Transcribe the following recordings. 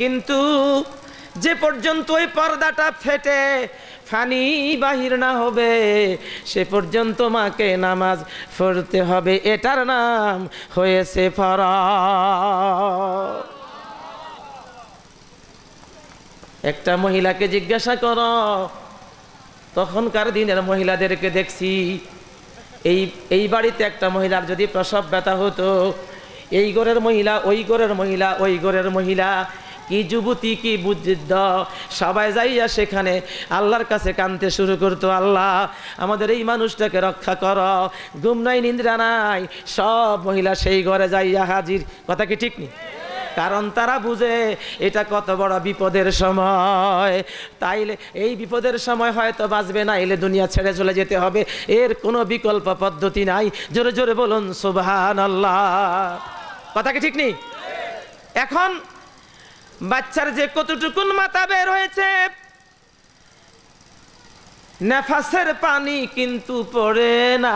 কিন্তু যে পর্যন্ত ওই পর্দাটা ফেটে ফানি বাহির না হবে সে পর্যন্ত মাকে নামাজ পড়তে হবে এটার নাম হয়েছে ফর একটা মহিলাকে জিজ্ঞাসা কর তখনকার দিনের মহিলাদেরকে দেখছি এই এই বাড়িতে একটা মহিলার যদি প্রসব ব্যথা হতো এই ঘরের মহিলা ওই ঘরের মহিলা ওই ঘরের মহিলা কি যুবতী কি বুদ্ধিদ্ধ সবাই যাইয়া সেখানে আল্লাহর কাছে কানতে শুরু করতো আল্লাহ আমাদের এই মানুষটাকে রক্ষা কর গুম নাই নিন্দ্রা নাই সব মহিলা সেই ঘরে যাইয়া হাজির কথা কি ঠিক নেই কারণ তারা বুঝে এটা কত বড় বিপদের সময় তাইলে এই বিপদের সময় হয়তো বাঁচবে না এলে দুনিয়া ছেড়ে চলে যেতে হবে এর কোনো বিকল্প পদ্ধতি নাই জোরে জোরে বলুন সুবাহ আল্লাহ কথা কি ঠিক নেই এখন বাচ্চার যে কতটুকুন মাথা বের হয়েছে নেফাসের পানি কিন্তু পড়ে না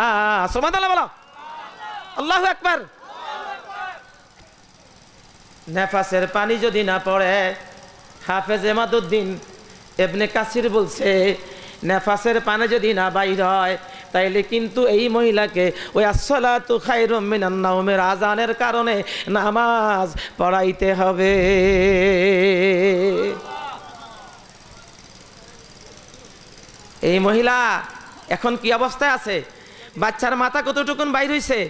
সমাধান বলো আল্লাহ একবার নেফাসের পানি যদি না পড়ে হাফেজ এমাদুদ্দিন এবনে কাসির বলছে নেফাসের পানি যদি না বাইর হয় তাইলে কিন্তু এই মহিলাকে ওই আসলা তু খাইরমিনাউমের আজানের কারণে নামাজ পড়াইতে হবে এই মহিলা এখন কি অবস্থায় আছে বাচ্চার মাথা কতটুকুন বাইর হয়েছে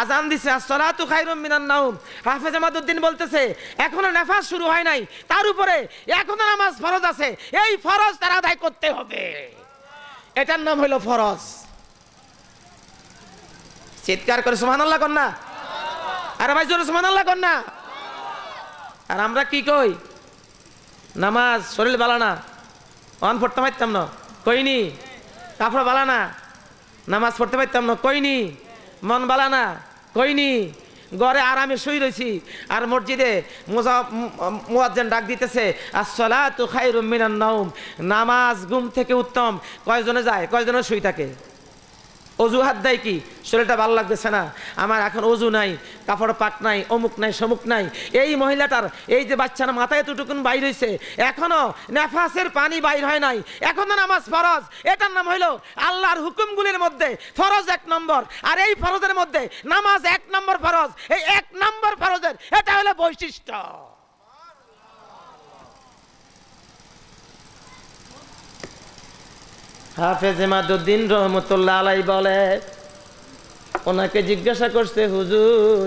আজান দিছে আসলাতু খাইরুম মিনান নাউম হাফেজ আমাদুদ্দিন বলতেছে এখনো নাফাজ শুরু হয় নাই তার উপরে এখনো নামাজ ফরজ আছে এই ফরজ তারা আদায় করতে হবে এটার নাম হলো ফরজ চিৎকার করে সুমান আল্লাহ কন্যা আর ভাই জোরে সুমান আল্লাহ কন্যা আর আমরা কি কই নামাজ শরীর বালানা অন পড়তে পারতাম না কইনি কাপড় বালানা নামাজ পড়তে পারতাম না কইনি মন বালানা কইনি ঘরে আরামে শুই রয়েছি আর মসজিদে মোয়াজ্জেন ডাক দিতেছে তো খাই রুমিনার নাম নামাজ ঘুম থেকে উত্তম কয়জনে যায় কয়জনে শুই থাকে অজুহাত দেয় কি শরীরটা ভালো লাগতেছে না আমার এখন অজু নাই কাপড় পাক নাই অমুক নাই সমুক নাই এই মহিলাটার এই যে বাচ্চার মাথায় তুটুকুন বাইর হয়েছে এখনও নেফাসের পানি বাইর হয় নাই এখনও নামাজ ফরজ এটার নাম হইল আল্লাহর হুকুমগুলির মধ্যে ফরজ এক নম্বর আর এই ফরজের মধ্যে নামাজ এক নম্বর ফরজ এই এক নম্বর ফরজের এটা হলো বৈশিষ্ট্য হাফেজ রহমতুল্লাহ আলাই বলে ওনাকে জিজ্ঞাসা করছে হুজুর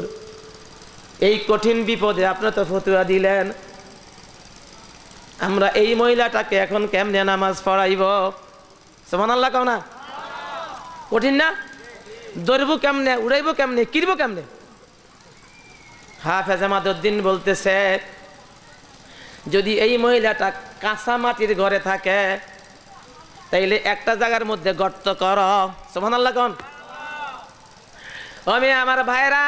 এই কঠিন বিপদে আপনার তো ফতুয়া দিলেন আমরা এই মহিলাটাকে এখন কেমনে নামাজ পড়াইব সমান আল্লাহ কও না কঠিন না ধরব কেমনে উড়াইব কেমনে কিরব কেমনে হাফেজ মাদুদ্দিন বলতেছে যদি এই মহিলাটা কাঁচা মাটির ঘরে থাকে তাইলে একটা জায়গার মধ্যে গর্ত কর সোহানাল্লাহ কন আমি আমার ভাইরা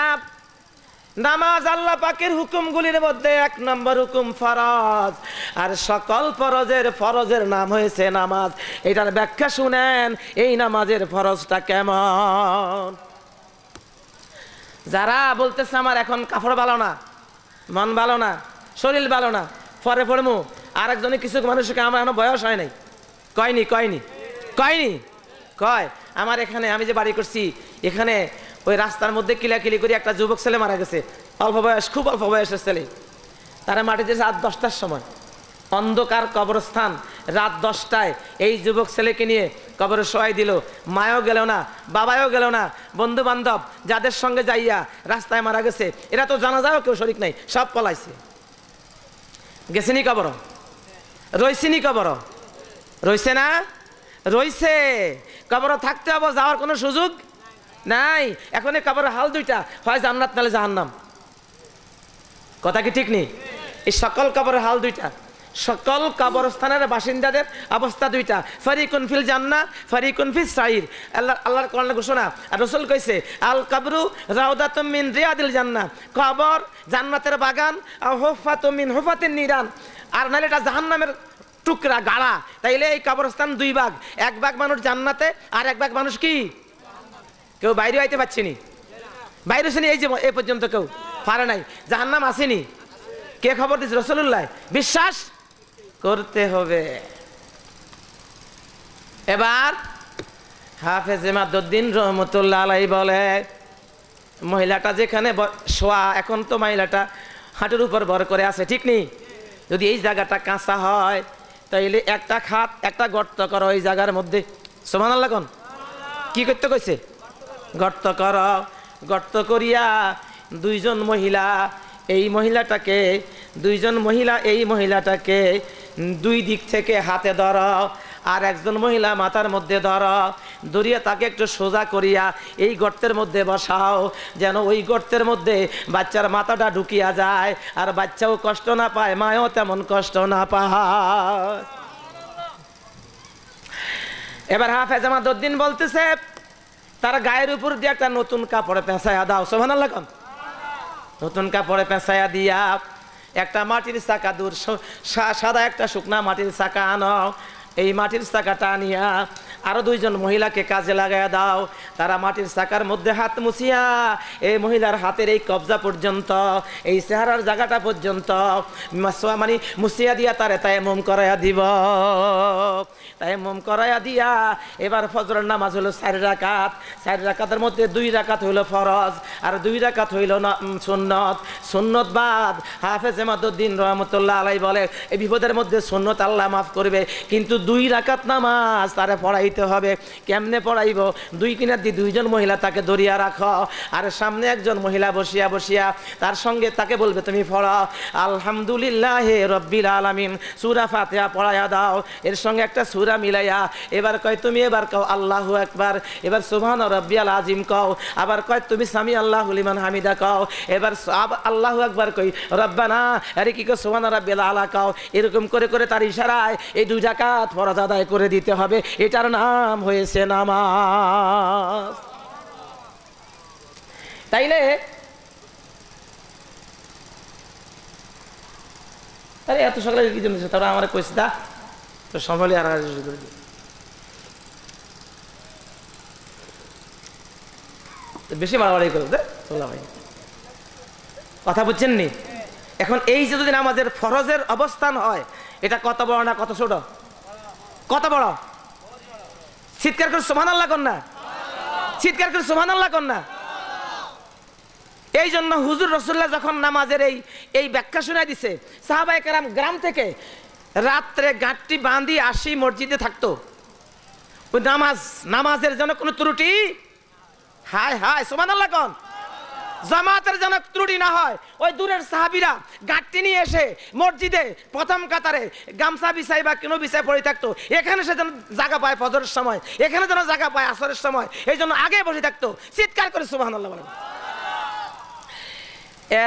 নামাজ আল্লাহ পাকের হুকুমগুলির মধ্যে এক নম্বর হুকুম ফরজ আর সকল ফরজের ফরজের নাম হয়েছে নামাজ এটার ব্যাখ্যা শুনেন এই নামাজের ফরজটা কেমন যারা বলতেছে আমার এখন কাপড় ভালো না মন ভালো না শরীর ভালো না ফরে ফরমু আরেকজনে কিছু মানুষকে আমার এখনো বয়স হয় নাই কয়নি কয়নি কয়নি কয় আমার এখানে আমি যে বাড়ি করছি এখানে ওই রাস্তার মধ্যে কিলাকিলি করে একটা যুবক ছেলে মারা গেছে অল্প বয়স খুব অল্প বয়সের ছেলে তারা যে রাত দশটার সময় অন্ধকার কবরস্থান রাত দশটায় এই যুবক ছেলেকে নিয়ে কবর সহায় দিল মায়ও গেল না বাবায়ও গেল না বন্ধু বান্ধব যাদের সঙ্গে যাইয়া রাস্তায় মারা গেছে এরা তো জানা যায় কেউ শরিক নাই সব পলাইছে গেছিনি কবর রইছিনি কবর রয়েছে না রয়েছে কবরও থাকতে হবে যাওয়ার কোনো সুযোগ নাই এখন এই কবরের হাল দুইটা হয় জান্নাত নালে জাহান্নাম কথা কি ঠিক নেই এই সকল কবরের হাল দুইটা সকল কবরস্থানের বাসিন্দাদের অবস্থা দুইটা ফারি কনফিল জান্না ফারি কনফিল সাইর আল্লাহ আল্লাহর কোরআন ঘোষণা আর রসুল কইছে আল কাবরু রাউদা তুমিন রিয়াদিল জান্না কবর জান্নাতের বাগান আর তুমিন মিন হুফাতিন নিরান আর নাহলে এটা জাহান্নামের টুকরা গাড়া তাইলে এই কবরস্থান দুই ভাগ এক ভাগ মানুষ জান্নাতে আর এক ভাগ মানুষ কি কেউ বাইরে আইতে পারছিনি বাইরে শুনি এই যে এ পর্যন্ত কেউ পারে নাই জাহান্নাম আসেনি কে খবর দিস রসুল্লাহ বিশ্বাস করতে হবে এবার হাফেজ মাদুদ্দিন রহমতুল্লাহ আলাই বলে মহিলাটা যেখানে শোয়া এখন তো মহিলাটা হাঁটুর উপর ভর করে আছে ঠিক নেই যদি এই জায়গাটা কাঁচা হয় তাইলে একটা খাত একটা গর্ত কর ওই জায়গার মধ্যে সোমান আল্লাহ কন কি করতে কইছে গর্ত কর গর্ত করিয়া দুইজন মহিলা এই মহিলাটাকে দুইজন মহিলা এই মহিলাটাকে দুই দিক থেকে হাতে ধর আর একজন মহিলা মাথার মধ্যে ধর দড়িয়ে তাকে একটু সোজা করিয়া এই গর্তের মধ্যে বসাও যেন ওই গর্তের মধ্যে বাচ্চার মাথাটা ঢুকিয়া যায় আর বাচ্চাও কষ্ট না পায় মায়ও তেমন কষ্ট না পায় এবার ফেজামা দুদ্দিন বলতেছে তার গায়ের উপর দিয়ে একটা নতুন কাপড়ে পেঁচাইয়া দাও সোভান লাগান নতুন কাপড়ে পেঁচাইয়া দিয়া একটা মাটির চাকা দূর সাদা একটা শুকনা মাটির চাকা আনো এই মাটির চাকা টানিয়া আরো দুইজন মহিলাকে কাজে লাগাইয়া দাও তারা মাটির সাকার মধ্যে হাত মুছিয়া এই মহিলার হাতের এই কবজা পর্যন্ত এই চেহারার জায়গাটা পর্যন্ত মানে মুছিয়া দিয়া তারে তাই মোম করাইয়া দিব তাইমম করাইয়া দিয়া এবার ফজরের নামাজ হলো চারি রাকাত চারি রাকাতের মধ্যে দুই রাকাত হইল ফরজ আর দুই রাকাত হইল সুন্নত সুন্নত বাদ হাফেজ এমাদুদ্দিন রহমতুল্লাহ আলাই বলে এই বিপদের মধ্যে সুন্নত আল্লাহ মাফ করবে কিন্তু দুই রাকাত নামাজ তারে পড়াইতে হবে কেমনে পড়াইব দুই কিনার দিয়ে দুইজন মহিলা তাকে দরিয়া রাখো আর সামনে একজন মহিলা বসিয়া বসিয়া তার সঙ্গে তাকে বলবে তুমি পড়াও আলহামদুলিল্লাহ রব্বিল আলমিন সুরা ফাতে পড়াইয়া দাও এর সঙ্গে একটা সুরা পুরা মিলাইয়া এবার কয় তুমি এবার কও আল্লাহ একবার এবার সুবহান রব্বিয়াল আজিম কও আবার কয় তুমি সামি আল্লাহ লিমান হামিদা কও এবার আল্লাহু একবার কই রব্বানা আরে কি কো সুবহান রব্বিয়াল আলা কও এরকম করে করে তার ইশারায় এই দুই জাকাত ফরজ আদায় করে দিতে হবে এটার নাম হয়েছে নামাজ তাইলে আরে এত সকালে কি জন্য তারপরে আমার কইছি দা তো সম্ভালি আর শুরু করে দিই বেশি মারামারি করে দেয় কথা বুঝছেন নি এখন এই যে যদি আমাদের ফরজের অবস্থান হয় এটা কত বড় না কত ছোট কত বড় চিৎকার করে সোহান আল্লাহ কর না চিৎকার করে সোহান আল্লাহ কর না এই জন্য হুজুর রসুল্লাহ যখন নামাজের এই এই ব্যাখ্যা শোনায় দিছে সাহাবাহাম গ্রাম থেকে রাত্রে গাঁটটি বাঁধি আসি মসজিদে থাকতো ওই নামাজ নামাজের যেন কোনো ত্রুটি হায় হায় সোমান আল্লাহ কন জামাতের যেন ত্রুটি না হয় ওই দূরের সাহাবিরা গাঁটটি নিয়ে এসে মসজিদে প্রথম কাতারে গামছা বিছাই বা কেন বিছাই পড়ে থাকতো এখানে সে যেন জায়গা পায় ফজরের সময় এখানে যেন জায়গা পায় আসরের সময় এই জন্য আগে বসে থাকতো চিৎকার করে সোমান আল্লাহ বলেন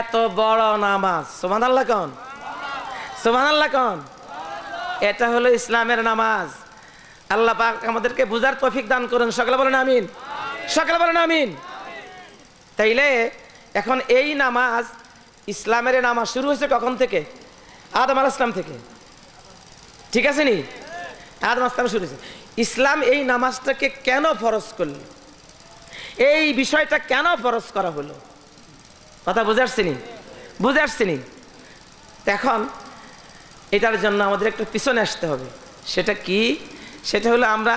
এত বড় নামাজ সোমান আল্লাহ কন সোমান আল্লাহ কন এটা হলো ইসলামের নামাজ আল্লাহ আমাদেরকে বুঝার তফিক দান করুন সকালে বলেন আমিন সকালে বলেন আমিন তাইলে এখন এই নামাজ ইসলামের নামাজ শুরু হয়েছে কখন থেকে আদম আল ইসলাম থেকে ঠিক আছে নি আদম আসলাম শুরু হয়েছে ইসলাম এই নামাজটাকে কেন ফরজ করল এই বিষয়টা কেন ফরজ করা হলো কথা বুঝে নি বুঝে নি এখন এটার জন্য আমাদের একটু পিছনে আসতে হবে সেটা কি সেটা হলো আমরা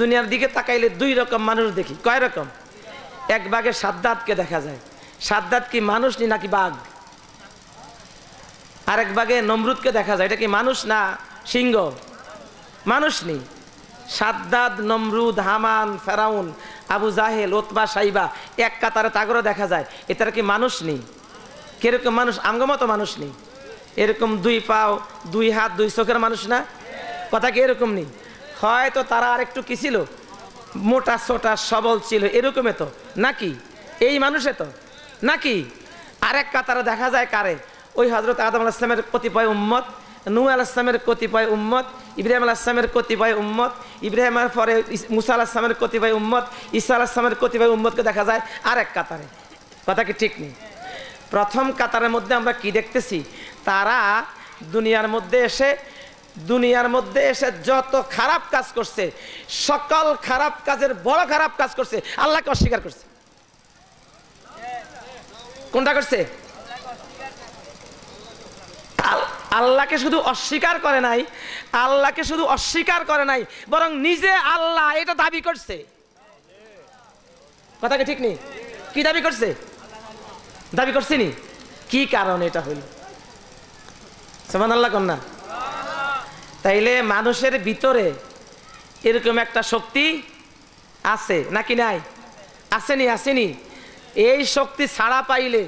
দুনিয়ার দিকে তাকাইলে দুই রকম মানুষ দেখি কয় রকম এক বাঘের সাদ্দাতকে দেখা যায় সাদ্দাত কি মানুষ নি নাকি বাঘ আর এক বাঘে নমরুদকে দেখা যায় এটা কি মানুষ না সিংহ মানুষ নেই সাদ্দাদ নমরুদ হামান ফেরাউন আবু জাহেল ওতবা সাইবা এক কাতারে তাগরও দেখা যায় এ তারা কি মানুষ নেই কিরকম মানুষ আঙ্গমতো মানুষ নেই এরকম দুই পাও দুই হাত দুই চোখের মানুষ না কথা কি এরকম নেই হয়তো তারা আর একটু কি ছিল মোটা সোটা সবল ছিল এরকমে তো নাকি এই মানুষে তো নাকি আরেক কাতারে দেখা যায় কারে ওই হজরত আদম আলাহামের কতিপয় উম্মত নু আলাহামের কতিপয় উম্মত ইব্রাহিম আলাহামের কতিপয় উম্মত ইব্রাহিমের পরে মুসা আলাহামের কতিপয় উম্মত ঈসা আলাহামের কতিপয় উম্মতকে দেখা যায় আরেক কাতারে কথা কি ঠিক নেই প্রথম কাতারের মধ্যে আমরা কি দেখতেছি তারা দুনিয়ার মধ্যে এসে দুনিয়ার মধ্যে এসে যত খারাপ কাজ করছে সকল খারাপ কাজের বড় খারাপ কাজ করছে আল্লাহকে অস্বীকার করছে কোনটা করছে আল্লাহকে শুধু অস্বীকার করে নাই আল্লাহকে শুধু অস্বীকার করে নাই বরং নিজে আল্লাহ এটা দাবি করছে কথাকে ঠিক নেই কি দাবি করছে দাবি নি কি কারণ এটা হইল সোমান কন্যা তাইলে মানুষের ভিতরে এরকম একটা শক্তি আছে নাকি নাই আসেনি আসেনি এই শক্তি ছাড়া পাইলে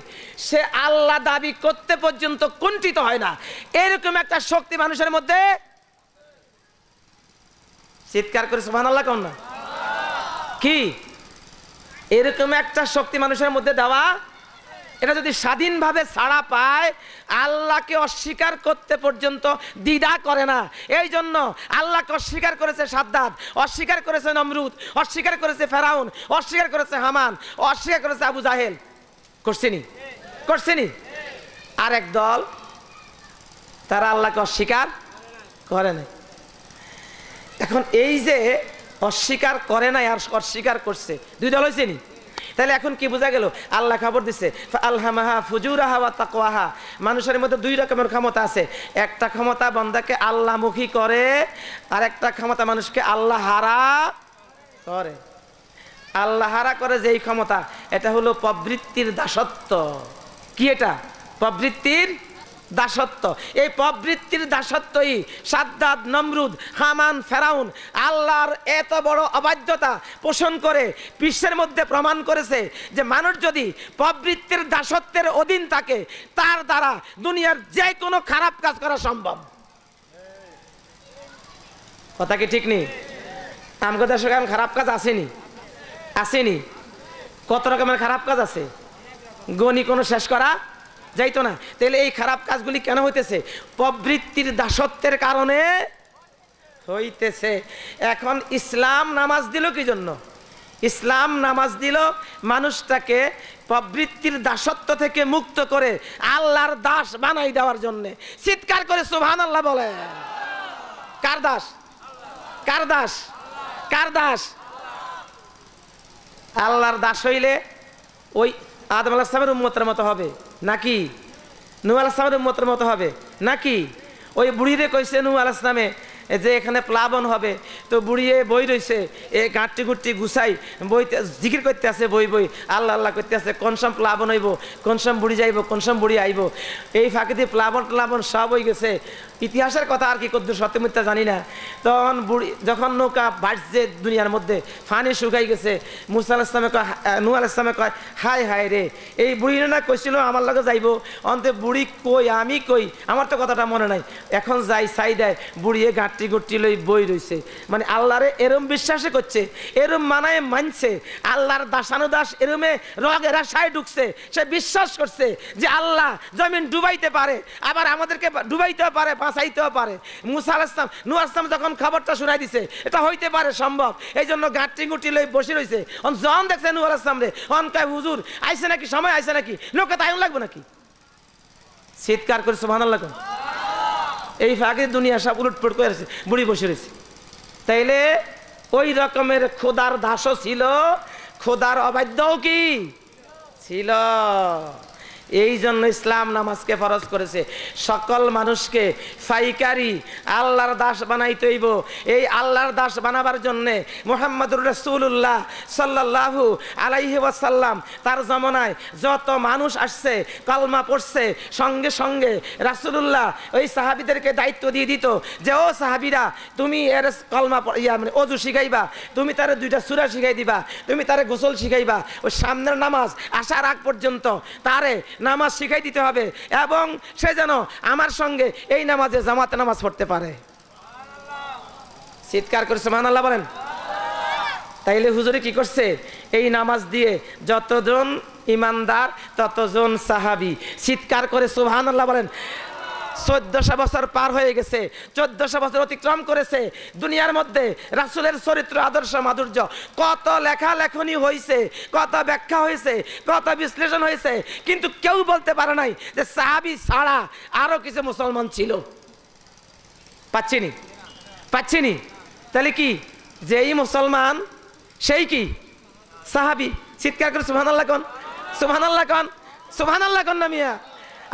সে আল্লাহ দাবি করতে পর্যন্ত কুণ্ঠিত হয় না এরকম একটা শক্তি মানুষের মধ্যে চিৎকার করে সোহান আল্লাহ কম না কি এরকম একটা শক্তি মানুষের মধ্যে দেওয়া এটা যদি স্বাধীনভাবে ছাড়া পায় আল্লাহকে অস্বীকার করতে পর্যন্ত দ্বিধা করে না এই জন্য আল্লাহকে অস্বীকার করেছে সাদ্দাত অস্বীকার করেছে নমরুদ অস্বীকার করেছে ফেরাউন অস্বীকার করেছে হামান অস্বীকার করেছে আবু জাহেল করছেনি করছেনি আর এক দল তারা আল্লাহকে অস্বীকার করে নাই এখন এই যে অস্বীকার করে নাই আর অস্বীকার করছে দুই দল হয়েছে নি তাহলে এখন কি বোঝা গেল আল্লাহ খবর দিছে আল্লাহা ফুজুরাহা বা তাকোয়াহা মানুষের মধ্যে দুই রকমের ক্ষমতা আছে একটা ক্ষমতা বন্দাকে আল্লাহমুখী করে আর একটা ক্ষমতা মানুষকে আল্লাহ হারা করে আল্লাহ হারা করে যেই ক্ষমতা এটা হলো প্রবৃত্তির দাসত্ব কি এটা প্রবৃত্তির দাসত্ব এই প্রবৃত্তির দাসত্বই সাদ্দাদ নমরুদ হামান ফেরাউন আল্লাহর এত বড় অবাধ্যতা পোষণ করে বিশ্বের মধ্যে প্রমাণ করেছে যে মানুষ যদি প্রবৃত্তির দাসত্বের অধীন থাকে তার দ্বারা দুনিয়ার যে কোনো খারাপ কাজ করা সম্ভব কথা কি ঠিক নেই আমাকে দেশের খারাপ কাজ আসেনি আসেনি কত রকমের খারাপ কাজ আছে গণি কোনো শেষ করা যাইতো না তাহলে এই খারাপ কাজগুলি কেন হইতেছে প্রবৃত্তির দাসত্বের কারণে হইতেছে এখন ইসলাম নামাজ দিল কি জন্য ইসলাম নামাজ দিল মানুষটাকে প্রবৃত্তির দাসত্ব থেকে মুক্ত করে আল্লাহর দাস বানাই দেওয়ার জন্য চিৎকার করে সুহান আল্লাহ বলে কার দাস কার দাস কার দাস আল্লাহর দাস হইলে ওই আদম আল্লাহ সাহেবের উন্মতের মতো হবে নাকি নু আলাইসলামের মতের মতো হবে নাকি ওই বুড়িরে কইছে নু আলাইসলামে যে এখানে প্লাবন হবে তো বুড়িয়ে বই রয়েছে এ গাঁটটি গুটটি গুছাই বইতে জিকির করতে আছে বই বই আল্লাহ আল্লাহ করতে আছে কনসাম প্লাবন হইব কনসাম বুড়ি যাইব কনসাম বুড়ি আইব এই ফাঁকে দিয়ে প্লাবন প্লাবন সব হয়ে গেছে ইতিহাসের কথা আর কি কদ্দুর সত্যমিথ্যা জানি না তখন বুড়ি যখন নৌকা বাড়ছে দুনিয়ার মধ্যে ফানি শুকাই গেছে মুসা ইসলামে কয় নু আল ইসলামে কয় হায় হায় রে এই বুড়ি না কইছিল আমার লগে যাইব অন্তে বুড়ি কই আমি কই আমার তো কথাটা মনে নাই এখন যাই সাই দেয় বুড়িয়ে গাঁটটি ঘাটতি ঘুরতি লই বই রয়েছে মানে আল্লাহরে এরম বিশ্বাসে করছে এরম মানায় মানছে আল্লাহর দাসানু দাস এরমে রগ রাশায় ঢুকছে সে বিশ্বাস করছে যে আল্লাহ জমিন ডুবাইতে পারে আবার আমাদেরকে ডুবাইতেও পারে বাঁচাইতেও পারে মুসা আলাম নু আসলাম যখন খবরটা শুনাই দিছে এটা হইতে পারে সম্ভব এই জন্য ঘাটতি গুটি লই বসে রয়েছে অন জন দেখছে নু আলাম রে অন কায় হুজুর আইসে নাকি সময় আইসে নাকি লোকে তাই লাগবে নাকি চিৎকার করে সুবহানাল্লাহ কোন এই ফাঁকে দুনিয়া সব উলটপুট করে বুড়ি বসে রয়েছে তাইলে ওই রকমের খোদার দাসও ছিল খোদার অবাধ্যও কি ছিল এই জন্য ইসলাম নামাজকে ফরজ করেছে সকল মানুষকে ফাইকারি আল্লাহর দাস বানাইতে হইব এই আল্লাহর দাস বানাবার জন্যে মোহাম্মদুর রসুল্লাহ সাল্লাহু আলাইহি ওয়াসাল্লাম তার জমানায় যত মানুষ আসছে কলমা পড়ছে সঙ্গে সঙ্গে রাসুলুল্লাহ ওই সাহাবিদেরকে দায়িত্ব দিয়ে দিত যে ও সাহাবিরা তুমি এর কলমা ইয়া মানে অজু শিখাইবা তুমি তার দুইটা সুরা শিখাই দিবা তুমি তারে গোসল শিখাইবা ওই সামনের নামাজ আসার আগ পর্যন্ত তারে নামাজ শিখাই দিতে হবে এবং সে যেন আমার সঙ্গে এই নামাজে জামাতে নামাজ পড়তে পারে চিৎকার করে মান আল্লাহ বলেন তাইলে হুজুরে কি করছে এই নামাজ দিয়ে যতজন ইমানদার ততজন সাহাবি চিৎকার করে সোহান আল্লাহ বলেন চোদ্দশো বছর পার হয়ে গেছে চোদ্দশো বছর অতিক্রম করেছে দুনিয়ার মধ্যে রাসুলের চরিত্র আদর্শ মাধুর্য কত লেখা লেখনি হয়েছে কত ব্যাখ্যা হয়েছে কত বিশ্লেষণ হয়েছে কিন্তু কেউ বলতে পারে নাই যে সাহাবি ছাড়া আরও কিছু মুসলমান ছিল পাচ্ছিনি পাচ্ছিনি তাহলে কি যেই মুসলমান সেই কি সাহাবি চিৎকার করে আল্লাহ কন আল্লাহ কন আল্লাহ কন না মিয়া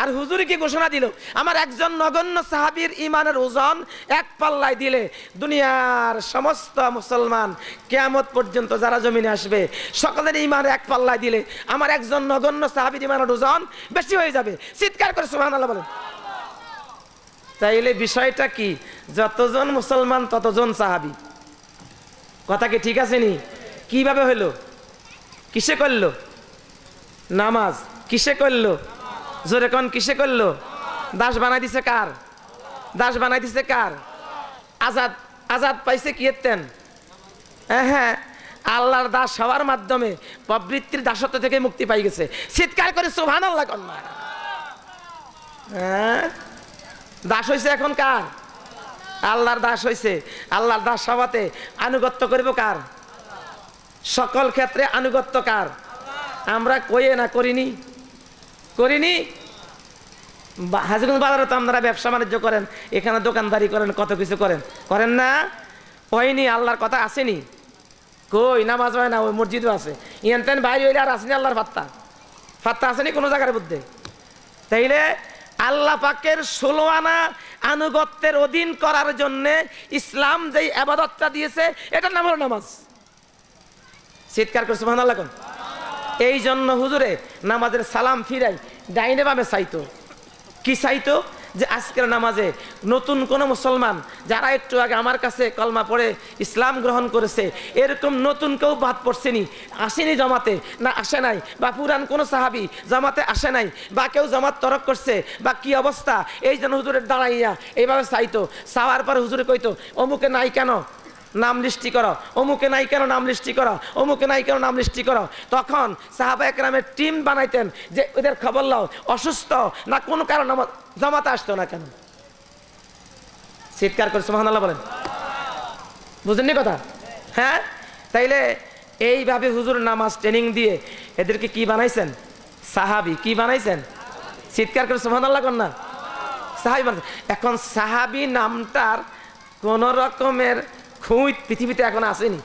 আর হুজুরি কি ঘোষণা দিল আমার একজন নগণ্য সাহাবির ইমানের ওজন এক পাল্লায় দিলে দুনিয়ার সমস্ত মুসলমান কেয়ামত পর্যন্ত যারা জমিনে আসবে সকলের ইমান এক পাল্লায় দিলে আমার একজন নগণ্য সাহাবির ইমানের ওজন বেশি হয়ে যাবে চিৎকার করে সুহান আল্লাহ বলেন তাইলে বিষয়টা কি যতজন মুসলমান ততজন সাহাবি কথা কি ঠিক আছে নি কিভাবে হইল কিসে করলো নামাজ কিসে করলো জোরে কন কিসে করলো দাস বানাই দিছে কার দাস বানাই দিছে কার আজাদ আজাদ পাইছে কি এতেন হ্যাঁ, হ্যাঁ। আল্লাহর দাস হওয়ার মাধ্যমে প্রবৃত্তির দাসত্ব থেকে মুক্তি পাই গেছে চিৎকার করে সোহান আল্লাহ কন্যা হ্যাঁ দাস হয়েছে এখন কার আল্লাহর দাস হয়েছে আল্লাহর দাস সভাতে আনুগত্য করব কার সকল ক্ষেত্রে আনুগত্য কার আমরা কইয়ে না করিনি করিনি হাজিগঞ্জ বাজারে তো আপনারা ব্যবসা বাণিজ্য করেন এখানে দোকানদারি করেন কত কিছু করেন করেন না হয়নি আল্লাহর কথা আসেনি কই নামাজ হয় না ওই মসজিদও আছে ইয়ান ভাই হইলে আর আসেনি আল্লাহর ফাত্তা ফাত্তা আসেনি কোনো জায়গার মধ্যে তাইলে আল্লাহ পাকের ষোলো আনা আনুগত্যের অধীন করার জন্যে ইসলাম যেই আবাদতটা দিয়েছে এটার নাম হলো নামাজ চিৎকার করছে মহান আল্লাহ এই জন্য হুজুরে নামাজের সালাম ফিরাই ডাইনে বামে চাইতো কি চাইতো যে আজকের নামাজে নতুন কোনো মুসলমান যারা একটু আগে আমার কাছে কলমা পড়ে ইসলাম গ্রহণ করেছে এরকম নতুন কেউ বাদ পড়ছেনি আসেনি জমাতে না আসে নাই বা পুরান কোনো সাহাবি জমাতে আসে নাই বা কেউ জমাত তরক করছে বা কি অবস্থা এই যেন হুজুরের দাঁড়াইয়া এইভাবে চাইতো চাওয়ার পর হুজুরে কইতো অমুকে নাই কেন নাম লিস্টি করো অমুকে নাই কেন নাম লিস্টি করো অমুকে নাই কেন নাম লিস্টি করো তখন সাহাবা একরামের টিম বানাইতেন যে ওদের খবর লাও অসুস্থ না কোনো কারণ জমাতে আসতো না কেন চিৎকার করে সুহানাল্লাহ বলেন বুঝেননি কথা হ্যাঁ তাইলে এইভাবে হুজুর নামাজ ট্রেনিং দিয়ে এদেরকে কি বানাইছেন সাহাবি কি বানাইছেন চিৎকার করে আল্লাহ কর না সাহাবি বানাইছেন এখন সাহাবি নামটার কোন রকমের খুঁজ পৃথিবীতে এখন আসেনি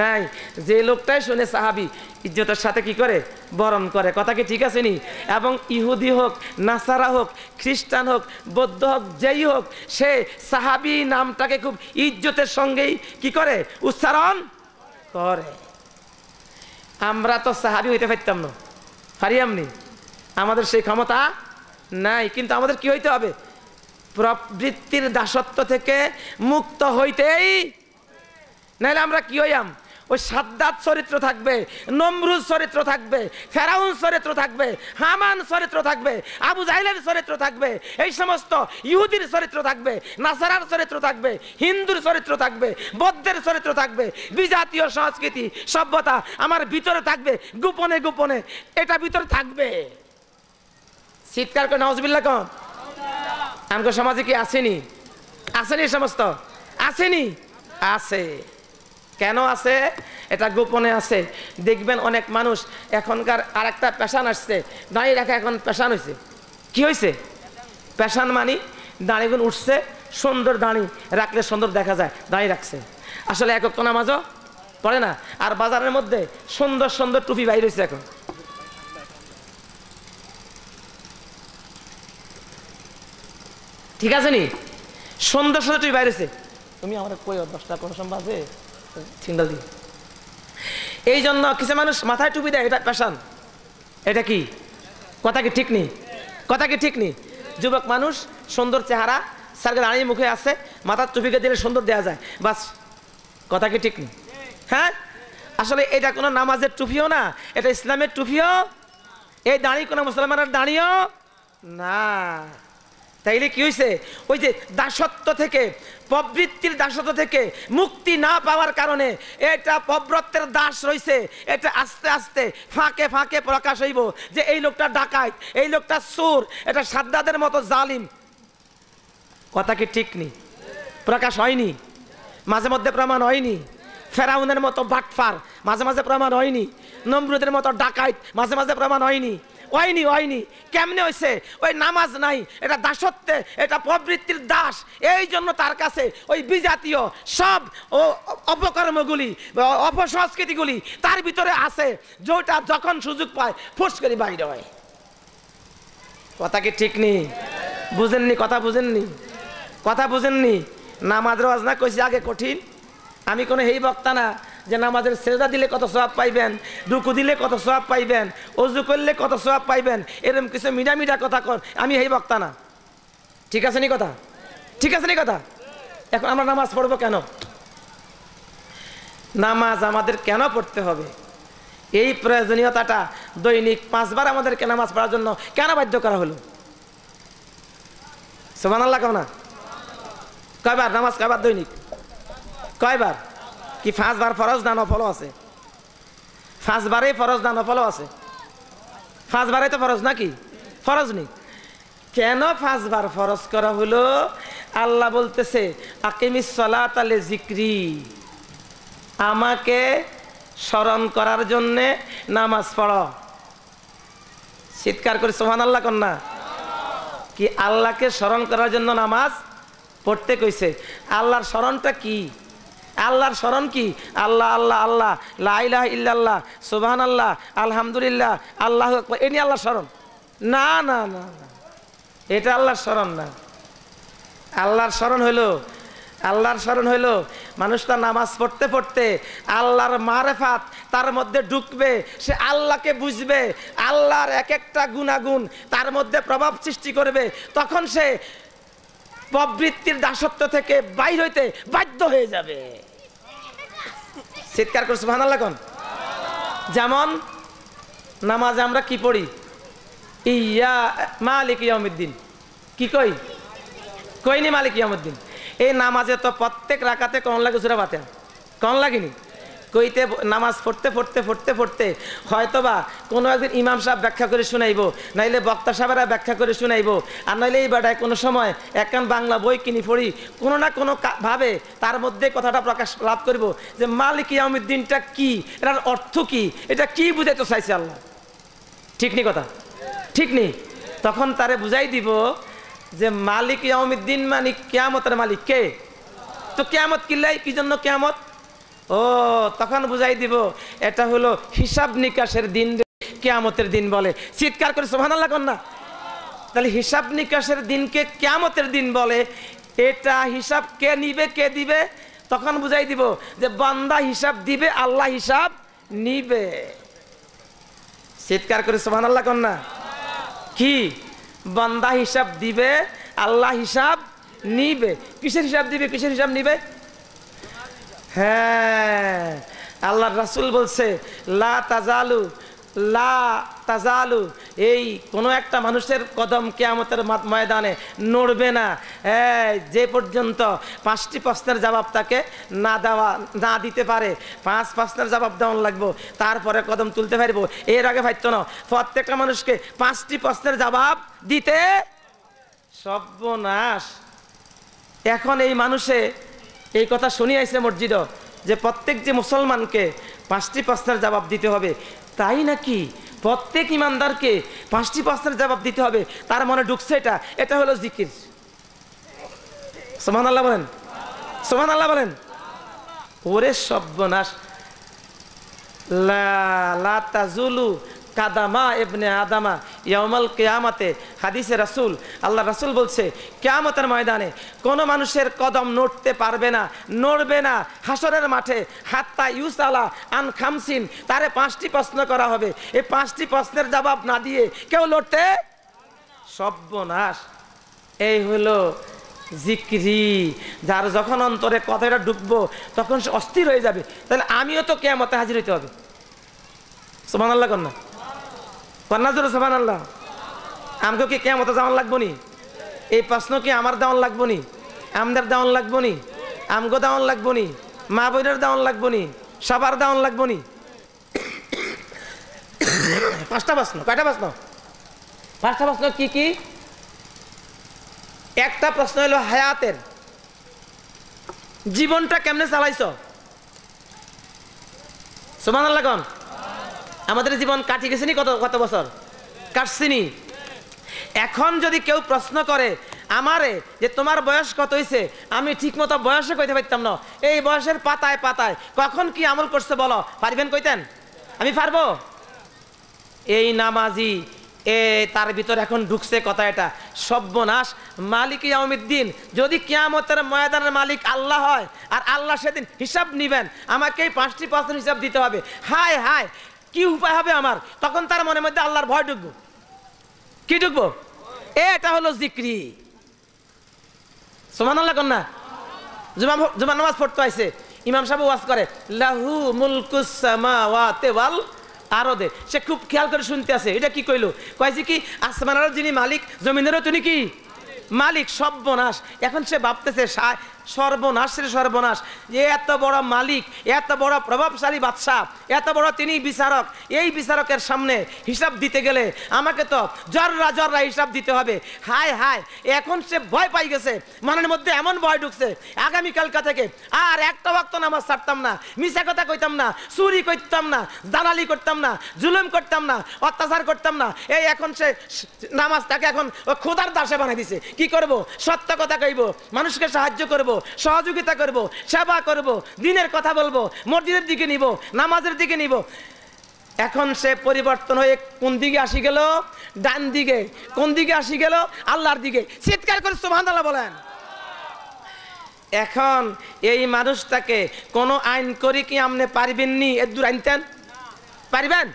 নাই যে লোকটাই শুনে সাহাবি ইজ্জতের সাথে কি করে বরণ করে কথা কি ঠিক আছে নি এবং ইহুদি হোক নাসারা হোক খ্রিস্টান হোক বৌদ্ধ হোক যেই হোক সে সাহাবি নামটাকে খুব ইজ্জতের সঙ্গেই কি করে উচ্চারণ করে আমরা তো সাহাবি হইতে পারতাম না পারিয়ামনি আমাদের সেই ক্ষমতা নাই কিন্তু আমাদের কি হইতে হবে প্রবৃত্তির দাসত্ব থেকে মুক্ত হইতেই নাহলে আমরা কি হইয়াম ওই সাদ্দাত চরিত্র থাকবে নমরুজ চরিত্র থাকবে ফেরাউন চরিত্র থাকবে হামান চরিত্র থাকবে আবু জাহিলের চরিত্র থাকবে এই সমস্ত ইহুদির চরিত্র থাকবে নাসারার চরিত্র থাকবে হিন্দুর চরিত্র থাকবে বৌদ্ধের চরিত্র থাকবে বিজাতীয় সংস্কৃতি সভ্যতা আমার ভিতরে থাকবে গোপনে গোপনে এটা ভিতরে থাকবে শীতকাল করে নজবিল্লা কম আমাকে সমাজে কি আসেনি আসেনি সমস্ত আসেনি আছে কেন আছে এটা গোপনে আছে দেখবেন অনেক মানুষ এখনকার আর একটা প্যাশান আসছে দাঁড়িয়ে রাখা এখন প্যাশান হয়েছে কি হয়েছে প্যাশান মানি দাঁড়িগুন উঠছে সুন্দর দাঁড়ি রাখলে সুন্দর দেখা যায় দাঁড়িয়ে রাখছে আসলে এক তো নামাজও পড়ে না আর বাজারের মধ্যে সুন্দর সুন্দর টুপি বাইর হয়েছে এখন ঠিক আছে নি সুন্দর সুন্দর টুপি বাইরেছে তুমি আমার কই দশটা কোনো সম্ভব আছে সিঙ্গল দিন এই জন্য কিছু মানুষ মাথায় টুপি দেয় এটা প্যাশান এটা কি কথা কি ঠিক নেই কথা কি ঠিক নেই যুবক মানুষ সুন্দর চেহারা স্যারকে দাঁড়িয়ে মুখে আছে মাথার টুপিকে দিলে সুন্দর দেওয়া যায় বাস কথা কি ঠিক নেই হ্যাঁ আসলে এটা কোনো নামাজের টুপিও না এটা ইসলামের টুপিও এই দাঁড়িয়ে কোনো মুসলমানের দাঁড়িয়েও না তাইলে কি হয়েছে ওই যে দাসত্ব থেকে প্রবৃত্তির দাসত্ব থেকে মুক্তি না পাওয়ার কারণে এটা প্রব্রত্বের দাস রয়েছে এটা আস্তে আস্তে ফাঁকে ফাঁকে প্রকাশ হইব যে এই লোকটা ডাকায় এই লোকটা সুর এটা সাদ্দাদের মতো জালিম কথা কি ঠিক নেই প্রকাশ হয়নি মাঝে মধ্যে প্রমাণ হয়নি ফেরাউনের মতো বাটফার মাঝে মাঝে প্রমাণ হয়নি নমরুদের মতো ডাকাইত মাঝে মাঝে প্রমাণ হয়নি হয়নি হয়নি কেমনে হয়েছে ওই নামাজ নাই এটা দাসত্বে এটা প্রবৃত্তির দাস এই জন্য তার কাছে ওই বিজাতীয় সব ও অপকর্মগুলি অপসংস্কৃতিগুলি তার ভিতরে আছে যেটা যখন সুযোগ পায় ফোর্স করে বাইরে হয় কথা কি ঠিক নেই বুঝেননি কথা বুঝেননি কথা বুঝেননি নামাজ রোয়াজ না কইছি আগে কঠিন আমি কোনো হেই বক্তা না যে নামাজের সেজা দিলে কত সব পাইবেন দুকু দিলে কত সব পাইবেন অজু করলে কত সব পাইবেন এরকম কিছু মিডা মিডা কথা কর আমি এই বক্তা না ঠিক আছে নি কথা ঠিক আছে নি কথা এখন আমরা নামাজ পড়বো কেন নামাজ আমাদের কেন পড়তে হবে এই প্রয়োজনীয়তাটা দৈনিক পাঁচবার আমাদেরকে নামাজ পড়ার জন্য কেন বাধ্য করা হলো সোমান আল্লাহ কেমন কয়বার নামাজ কয়বার দৈনিক কয়বার কি বার ফরজ না নফলও আছে পাঁচবারে ফরজ না নফলও আছে বারে তো ফরজ নাকি ফরজ নেই কেন বার ফরজ করা হলো আল্লাহ বলতেছে আকিমি সলা তালে জিক্রি আমাকে স্মরণ করার জন্যে নামাজ পড়ো চিৎকার করে সোহান আল্লাহ কন্যা কি আল্লাহকে স্মরণ করার জন্য নামাজ পড়তে কইছে আল্লাহর স্মরণটা কী আল্লাহর স্মরণ কি আল্লাহ আল্লাহ আল্লাহ লাইলাহ ইল্লাহ সুবাহান আল্লাহ আলহামদুলিল্লাহ আল্লাহ এ নিয়ে আল্লাহর স্মরণ না না না এটা আল্লাহর স্মরণ না আল্লাহর স্মরণ হইল আল্লাহর স্মরণ হইল মানুষটা নামাজ পড়তে পড়তে আল্লাহর মারেফাত তার মধ্যে ঢুকবে সে আল্লাহকে বুঝবে আল্লাহর এক একটা গুণাগুণ তার মধ্যে প্রভাব সৃষ্টি করবে তখন সে প্রবৃত্তির দাসত্ব থেকে বাইর হইতে বাধ্য হয়ে যাবে চিৎকার করছো ভান লাগন যেমন নামাজে আমরা কি পড়ি ইয়া মালিক ইয়ামুদ্দিন কি কই কইনি মালিক ইয়ামুদ্দিন এই নামাজে তো প্রত্যেক রাখাতে কন লাগে সুরা বাতে কন লাগেনি কইতে নামাজ পড়তে পড়তে পড়তে পড়তে হয়তোবা কোনো একদিন ইমাম সাহেব ব্যাখ্যা করে শুনাইব নাইলে বক্তা সাহেবেরা ব্যাখ্যা করে শুনাইব আর নাইলে এই বাড়ায় কোনো সময় একখান বাংলা বই কিনি পড়ি কোনো না কোনো ভাবে তার মধ্যে কথাটা প্রকাশ লাভ করিব যে মালিক ইয়ামুদ্দিনটা কি এটার অর্থ কি এটা কি তো চাইছে আল্লাহ ঠিক নি কথা ঠিক নি তখন তারে বুঝাই দিব যে মালিক ইয়ামুদ্দিন মানে কেয়ামতের মালিক কে তো কেয়ামত কিল্লাই কি জন্য কেয়ামত ও তখন বুঝাই দিব এটা হলো হিসাব নিকাশের দিন কেয়ামতের দিন বলে চিৎকার করে সোহান আল্লাহ না তাহলে হিসাব নিকাশের দিনকে কেয়ামতের দিন বলে এটা হিসাব কে নিবে কে দিবে তখন বুঝাই দিব যে বান্দা হিসাব দিবে আল্লাহ হিসাব নিবে চিৎকার করে সোহান আল্লাহ না কি বান্দা হিসাব দিবে আল্লাহ হিসাব নিবে কিসের হিসাব দিবে কিসের হিসাব নিবে হ্যাঁ আল্লাহ রাসুল বলছে লা তাজালু লা তাজালু এই কোনো একটা মানুষের কদম কেয়ামতের ময়দানে নড়বে না যে পর্যন্ত পাঁচটি প্রশ্নের জবাব তাকে না দেওয়া না দিতে পারে পাঁচ প্রশ্নের জবাব দেওয়ার লাগবো তারপরে কদম তুলতে পারবো এর আগে ভাইত না প্রত্যেকটা মানুষকে পাঁচটি প্রশ্নের জবাব দিতে সব্যনাশ এখন এই মানুষে এই কথা শুনি আইছে মসজিদ যে প্রত্যেক যে মুসলমানকে পাঁচটি প্রশ্নের জবাব দিতে হবে তাই নাকি প্রত্যেক ইমানদারকে পাঁচটি প্রশ্নের জবাব দিতে হবে তার মনে ঢুকছে এটা এটা হলো জিকির সোমান আল্লাহ বলেন সোমান আল্লাহ বলেন ওরে সব্যনাশ লা লা তাজুলু কাদামা এবনে আদামা ইয়ামাল কেয়ামাতে হাদিসে রাসুল আল্লাহ রাসুল বলছে কেয়ামতের ময়দানে কোনো মানুষের কদম নড়তে পারবে না নড়বে না হাসরের মাঠে হাত্তা ইউসালা আন খামসিন তারে পাঁচটি প্রশ্ন করা হবে এই পাঁচটি প্রশ্নের জবাব না দিয়ে কেউ লড়তে সব্যনাশ এই হলো জিক্রি যার যখন অন্তরে কথাটা ডুববো তখন সে অস্থির হয়ে যাবে তাহলে আমিও তো কেয়ামতে হাজির হইতে হবে সোমান আল্লাহ কন্যা কন্যা জোর সাবান আল্লাহ আমাকে কি কেমত যাওয়ান লাগবো নি এই প্রশ্ন কি আমার দেওয়ান লাগবো নি আমদের দেওয়ান লাগবো নি আমগো দেওয়ান লাগবো নি মা বইনের দেওয়ান লাগবো নি সবার দেওয়ান লাগবো নি পাঁচটা প্রশ্ন কয়টা প্রশ্ন পাঁচটা প্রশ্ন কি কি একটা প্রশ্ন হলো হায়াতের জীবনটা কেমনে চালাইছ সুমান আল্লাহ আমাদের জীবন কাটি গেছেনি কত কত বছর কাটছিনি এখন যদি কেউ প্রশ্ন করে আমারে যে তোমার বয়স কত হয়েছে আমি ঠিকমতো বয়সে কইতে পারতাম না এই বয়সের পাতায় পাতায় কখন কি আমল করছে বলো পারবেন কইতেন আমি পারবো এই নামাজি এ তার ভিতর এখন ঢুকছে কথা এটা সব্যনাশ মালিক ইয়ামুদ্দিন যদি কিয়ামতের ময়দানের মালিক আল্লাহ হয় আর আল্লাহ সেদিন হিসাব নিবেন আমাকে এই পাঁচটি পার্সেন্ট হিসাব দিতে হবে হায় হায় কি উপায় হবে আমার তখন তার মনের মধ্যে আল্লাহর ভয় ঢুকবো কি ঢুকবো এটা হলো জিক্রি সমান আল্লাহ কন্যা জুমা জুমা নামাজ পড়তে আইসে ইমাম সাহেব ওয়াজ করে লাহু মুলকুসামাওয়াতে ওয়াল আরদে সে খুব খেয়াল করে শুনতে আছে এটা কি কইলো কয়েছে কি আসমানের যিনি মালিক জমিনেরও তিনি কি মালিক সব সব্যনাশ এখন সে ভাবতেছে সর্বনাশের সর্বনাশ যে এত বড় মালিক এত বড় প্রভাবশালী বাদশাহ এত বড় তিনি বিচারক এই বিচারকের সামনে হিসাব দিতে গেলে আমাকে তো জররা জররা হিসাব দিতে হবে হায় হায় এখন সে ভয় পাই গেছে মনের মধ্যে এমন ভয় ঢুকছে আগামীকালকা থেকে আর একটা ভক্ত নামাজ ছাড়তাম না মিশা কথা কইতাম না চুরি করতাম না দালালি করতাম না জুলুম করতাম না অত্যাচার করতাম না এই এখন সে নামাজ তাকে এখন খোদার দাসে বানিয়ে দিছে কি করব সত্য কথা কইব মানুষকে সাহায্য করব করবো সহযোগিতা করব সেবা করব দিনের কথা বলবো মসজিদের দিকে নিব নামাজের দিকে নিব এখন সে পরিবর্তন হয়ে কোন দিকে আসি গেল ডান দিকে কোন দিকে আসি গেল আল্লাহর দিকে চিৎকার করে সোহান বলেন এখন এই মানুষটাকে কোনো আইন করি কি আপনি পারবেননি এর দূর আনতেন পারবেন